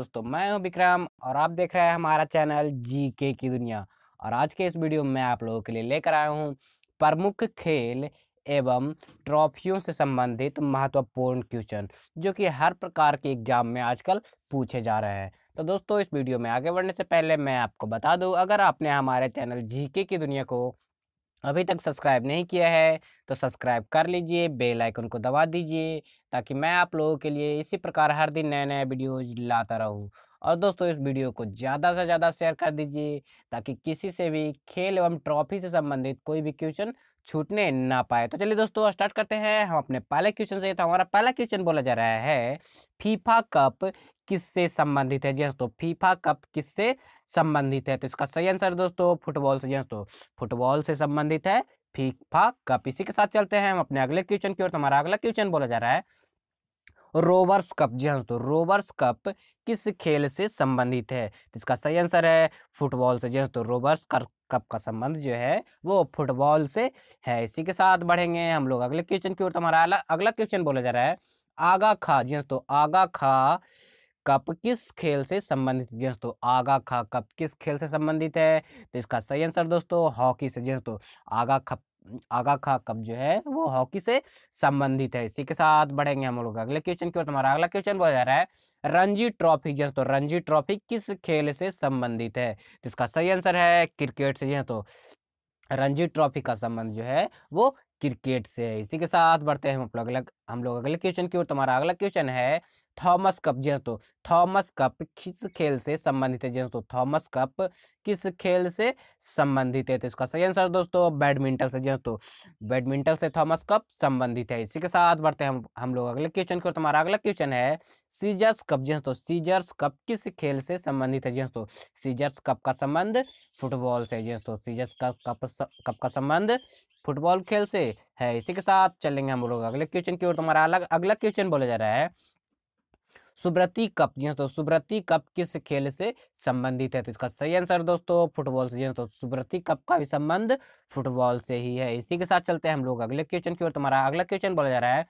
दोस्तों मैं हूं विक्रम और आप देख रहे हैं हमारा चैनल जी के की दुनिया और आज के इस वीडियो में आप लोगों के लिए लेकर आया हूं प्रमुख खेल एवं ट्रॉफियों से संबंधित महत्वपूर्ण क्वेश्चन जो कि हर प्रकार के एग्जाम में आजकल पूछे जा रहे हैं तो दोस्तों इस वीडियो में आगे बढ़ने से पहले मैं आपको बता दूँ अगर आपने हमारे चैनल जी की दुनिया को अभी तक सब्सक्राइब नहीं किया है तो सब्सक्राइब कर लीजिए बेल आइकन को दबा दीजिए ताकि मैं आप लोगों के लिए इसी प्रकार हर दिन नए नए वीडियोज लाता रहूँ और दोस्तों इस वीडियो को ज़्यादा से ज़्यादा शेयर कर दीजिए ताकि किसी से भी खेल एवं ट्रॉफी से संबंधित कोई भी क्वेश्चन छूटने ना पाए तो चलिए दोस्तों स्टार्ट करते हैं हम अपने पहले क्वेश्चन से तो हमारा पहला क्वेश्चन बोला जा रहा है फीफा कप किससे संबंधित है जी दोस्तों हाँ, फीफा कप किससे संबंधित है तो इसका सही आंसर दोस्तों फुटबॉल से जी दोस्तों हाँ, फुटबॉल से संबंधित है फीफा कप इसी के साथ चलते हैं हम अपने अगले क्वेश्चन की ओर तो हमारा अगला क्वेश्चन बोला जा रहा है रोवर्स कप जी हाँ तो रोवर्स कप किस खेल से संबंधित है तो इसका सही आंसर है फुटबॉल से जी हाँ, तो रोवर्स कप का संबंध जो है वो फुटबॉल से है इसी के साथ बढ़ेंगे हम लोग अगले क्वेश्चन की ओर तो हमारा अगला क्वेश्चन बोला जा रहा है आगा खा जी हाँ तो आगा खा कप किस खेल से संबंधित हाँ दोस्तों आगा खा कप किस खेल से संबंधित है तो इसका सही आंसर दोस्तों हॉकी से दोस्तों हाँ आगा खप आगा खा कप जो है वो हॉकी से संबंधित है इसी के साथ बढ़ेंगे हम लोग अगले क्वेश्चन की ओर तो हमारा अगला क्वेश्चन बोला जा रहा है रणजी ट्रॉफी जो हाँ तो रणजी ट्रॉफी किस खेल से संबंधित है तो इसका सही आंसर है क्रिकेट से जो तो रणजी ट्रॉफी का संबंध जो है वो क्रिकेट से है इसी के साथ बढ़ते हैं हम लोग हम लोग अगले क्वेश्चन की ओर तुम्हारा अगला क्वेश्चन है थॉमस कप जी दोस्तों हाँ थॉमस कप किस खेल से संबंधित है जी दोस्तों हाँ थॉमस कप किस खेल से संबंधित है तो इसका सही आंसर दोस्तों बैडमिंटन से जी दोस्तों हाँ बैडमिंटन से थॉमस कप संबंधित है इसी के साथ बढ़ते हैं हम हम लोग अगले क्वेश्चन की ओर तुम्हारा अगला क्वेश्चन है सीजर्स कप जी दोस्तों सीजर्स कप किस खेल से संबंधित है जी दोस्तों सीजर्स कप का संबंध फुटबॉल से जी दोस्तों सीजर्स कप कप का संबंध फुटबॉल खेल से है इसी के साथ चलेंगे हम लोग अगले क्वेश्चन की ओर तो हमारा अलग अगला क्वेश्चन बोला जा रहा है सुब्रती कप जी दोस्तों हाँ, सुब्रती कप किस खेल से संबंधित है तो इसका सही आंसर दोस्तों फुटबॉल से जी दोस्तों हाँ, सुब्रती कप का भी संबंध फुटबॉल से ही है इसी के साथ चलते हैं हम लोग अगले क्वेश्चन की ओर तुम्हारा अगला क्वेश्चन बोला जा रहा है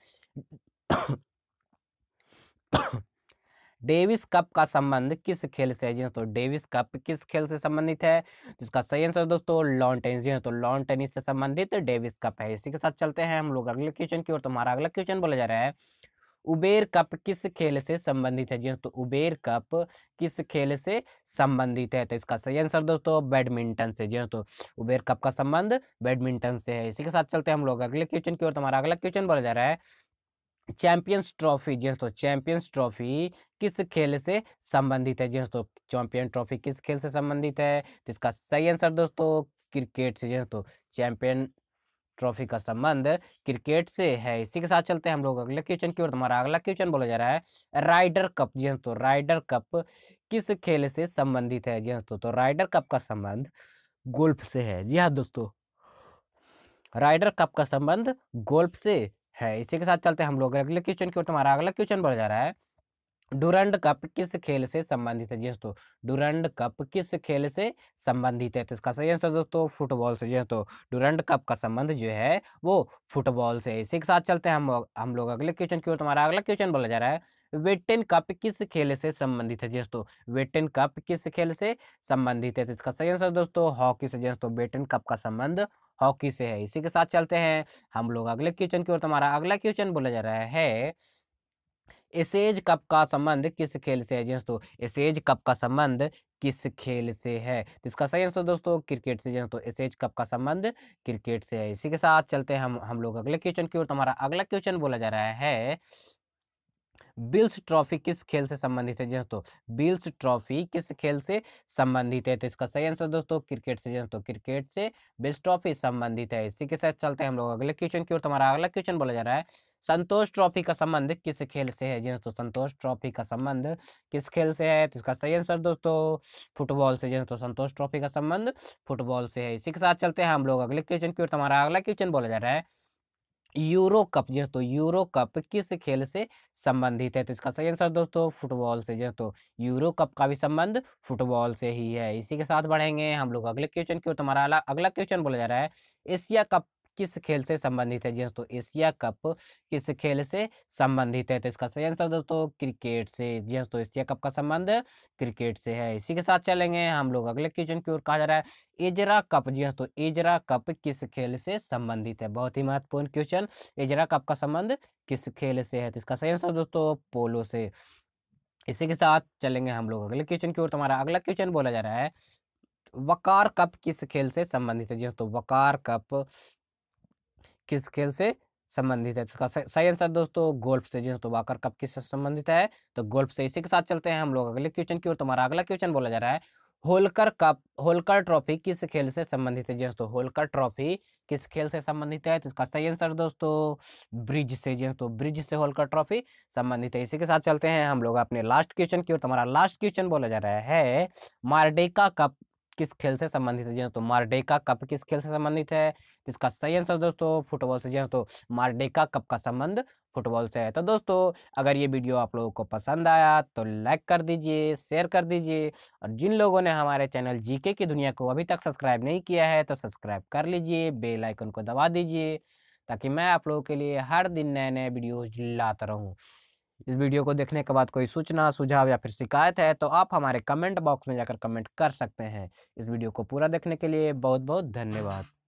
डेविस कप का संबंध किस खेल से है तो डेविस कप किस खेल से संबंधित है जिसका तो सही आंसर दोस्तों लॉन टेनिस जी हाँ, तो लॉन टेनिस से संबंधित डेविस कप है इसी के साथ चलते हैं हम लोग अगले क्वेश्चन की ओर तुम्हारा तो अगला क्वेश्चन बोला जा रहा है उबेर कप किस खेल से संबंधित है जी हाँ, तो उबेर कप किस खेल से संबंधित है तो इसका सही आंसर दोस्तों बैडमिंटन से जी तो उबेर कप का संबंध बैडमिंटन से है इसी के साथ चलते हैं हम लोग अगले क्वेश्चन की ओर तुम्हारा तो अगला क्वेश्चन बोला जा रहा है चैंपियंस ट्रॉफी जी दोस्तों चैंपियंस ट्रॉफी किस खेल से संबंधित है जी दोस्तों चैंपियन ट्रॉफी किस खेल से संबंधित है तो इसका सही आंसर दोस्तों क्रिकेट से जी दोस्तों चैंपियन ट्रॉफी का संबंध क्रिकेट से है इसी के साथ चलते हैं हम लोग अगले क्वेश्चन की ओर तुम्हारा तो अगला क्वेश्चन बोला जा रहा है राइडर कप जी दोस्तों राइडर कप किस खेल से संबंधित है जी दोस्तों तो राइडर कप का संबंध गोल्फ से है जी हाँ दोस्तों राइडर कप का संबंध गोल्फ से है इसी के साथ चलते हम लोग अगले क्वेश्चन की ओर तुम्हारा अगला क्वेश्चन बढ़ जा रहा है डूरंड कप किस खेल से संबंधित है जी हाँ दोस्तों डूरंड कप किस खेल से संबंधित है तो इसका सही आंसर दोस्तों फुटबॉल से जी हाँ दोस्तों डूरंड कप का संबंध जो है वो फुटबॉल से इसी के साथ चलते हैं हम हम लोग अगले क्वेश्चन की ओर तुम्हारा अगला क्वेश्चन बोला जा रहा है वेटन कप किस खेल से संबंधित है जी हाँ दोस्तों वेटन कप किस खेल से संबंधित है तो इसका सही आंसर दोस्तों हॉकी से जी दोस्तों वेटन कप का संबंध हॉकी से है इसी के साथ चलते हैं हम लोग अगले क्वेश्चन की ओर तुम्हारा अगला क्वेश्चन बोला जा रहा है एसेज कप का संबंध किस खेल से है जी हाँ दोस्तों एसेज कप का संबंध किस खेल से है तो इसका सही आंसर दोस्तों क्रिकेट से जी दोस्तों हाँ एसेज कप का संबंध क्रिकेट से है इसी के साथ चलते हैं हम हम लोग अगले क्वेश्चन की ओर तुम्हारा अगला क्वेश्चन बोला जा रहा है बिल्स ट्रॉफी किस खेल से संबंधित है दोस्तों बिल्स ट्रॉफी किस खेल से संबंधित है तो इसका सही आंसर दोस्तों क्रिकेट से दोस्तों क्रिकेट से बिल्स ट्रॉफी संबंधित है इसी के साथ चलते हैं हम लोग अगले क्वेश्चन की ओर तुम्हारा तो अगला क्वेश्चन बोला जा रहा है संतोष ट्रॉफी का संबंध किस खेल से है जी दोस्तों संतोष ट्रॉफी का संबंध किस खेल से है तो इसका सही आंसर दोस्तों फुटबॉल से जी दोस्तों संतोष ट्रॉफी का संबंध फुटबॉल से है इसी के साथ चलते हैं हम लोग अगले क्वेश्चन की ओर तुम्हारा तो अगला क्वेश्चन बोला जा रहा है यूरो कप जो तो यूरो कप किस खेल से संबंधित है तो इसका सही आंसर दोस्तों फुटबॉल से जो तो यूरो कप का भी संबंध फुटबॉल से ही है इसी के साथ बढ़ेंगे हम लोग अगले क्वेश्चन की ओर तुम्हारा तो अगला क्वेश्चन बोला जा रहा है एशिया कप किस खेल से संबंधित है जी दोस्तों हाँ, एशिया कप किस खेल से संबंधित है तो इसका सही आंसर दोस्तों क्रिकेट से जी दोस्तों हाँ, एशिया कप का संबंध क्रिकेट से है इसी के साथ चलेंगे हम लोग अगले क्वेश्चन की ओर कहा जा रहा है एजरा कप जी दोस्तों हाँ, एजरा कप किस खेल से संबंधित है बहुत ही महत्वपूर्ण क्वेश्चन एजरा कप का संबंध किस खेल से है तो इसका सही आंसर दोस्तों पोलो से इसी के साथ चलेंगे हम लोग अगले क्वेश्चन की ओर तुम्हारा अगला क्वेश्चन बोला जा रहा है वकार कप किस खेल से संबंधित है जी दोस्तों वकार कप किस खेल से संबंधित है तो उसका सही आंसर दोस्तों गोल्फ से जी तो वाकर कप किससे संबंधित है तो गोल्फ से इसी के साथ चलते हैं हम लोग अगले क्वेश्चन की ओर तुम्हारा अगला क्वेश्चन बोला जा रहा है होलकर कप होलकर ट्रॉफी किस खेल से संबंधित है जी दोस्तों होलकर ट्रॉफी किस खेल से संबंधित है तो इसका सही आंसर दोस्तों ब्रिज से जी दोस्तों ब्रिज से होलकर ट्रॉफी संबंधित है इसी के साथ चलते हैं हम लोग अपने लास्ट क्वेश्चन की ओर तुम्हारा लास्ट क्वेश्चन बोला जा रहा है मारडेका कप किस खेल से संबंधित है जी दोस्तों मारडेका कप किस खेल से संबंधित है इसका सही आंसर दोस्तों फुटबॉल से जी तो मारडेका कप का संबंध फुटबॉल से है तो दोस्तों अगर ये वीडियो आप लोगों को पसंद आया तो लाइक कर दीजिए शेयर कर दीजिए और जिन लोगों ने हमारे चैनल जीके की दुनिया को अभी तक सब्सक्राइब नहीं किया है तो सब्सक्राइब कर लीजिए बेल आइकन को दबा दीजिए ताकि मैं आप लोगों के लिए हर दिन नए नए वीडियोज लाता रहूँ इस वीडियो को देखने के बाद कोई सूचना सुझाव या फिर शिकायत है तो आप हमारे कमेंट बॉक्स में जाकर कमेंट कर सकते हैं इस वीडियो को पूरा देखने के लिए बहुत बहुत धन्यवाद